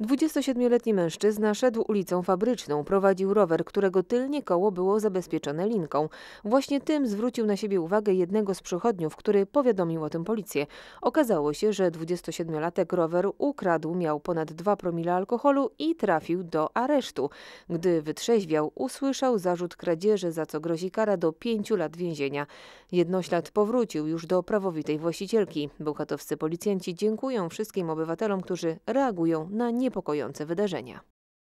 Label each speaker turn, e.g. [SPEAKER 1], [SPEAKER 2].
[SPEAKER 1] 27-letni mężczyzna szedł ulicą fabryczną, prowadził rower, którego tylnie koło było zabezpieczone linką. Właśnie tym zwrócił na siebie uwagę jednego z przechodniów, który powiadomił o tym policję. Okazało się, że 27-latek rower ukradł, miał ponad 2 promile alkoholu i trafił do aresztu. Gdy wytrzeźwiał, usłyszał zarzut kradzieży, za co grozi kara do 5 lat więzienia. Jednoślad powrócił już do prawowitej właścicielki. Bełchatowscy policjanci dziękują wszystkim obywatelom, którzy reagują na nie niepokojące wydarzenia.